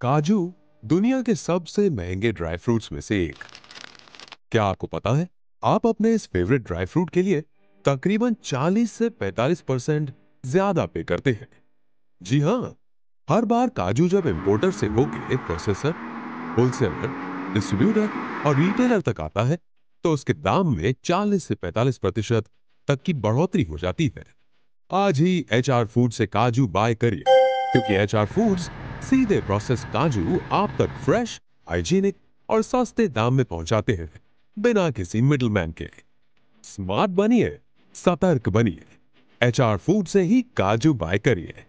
काजू दुनिया के सबसे महंगे ड्राई फ्रूट्स में से एक क्या आपको पता है आप अपने इस फेवरेट ड्राई फ्रूट के लिए तकरीबन 40 से 45 परसेंट ज्यादा पे करते हैं जी हाँ हर बार काजू जब इम्पोर्टर से होके प्रोसेसर होलसेलर डिस्ट्रीब्यूटर और रिटेलर तक आता है तो उसके दाम में 40 से 45 प्रतिशत तक की बढ़ोतरी हो जाती है आज ही एच आर फूड से काजू बाय करिए क्योंकि एच आर फूड्स सीधे प्रोसेस काजू आप तक फ्रेश हाइजीनिक और सस्ते दाम में पहुंचाते हैं बिना किसी मिडलमैन के स्मार्ट बनिए सतर्क बनिए एचआर फूड से ही काजू बाय करिए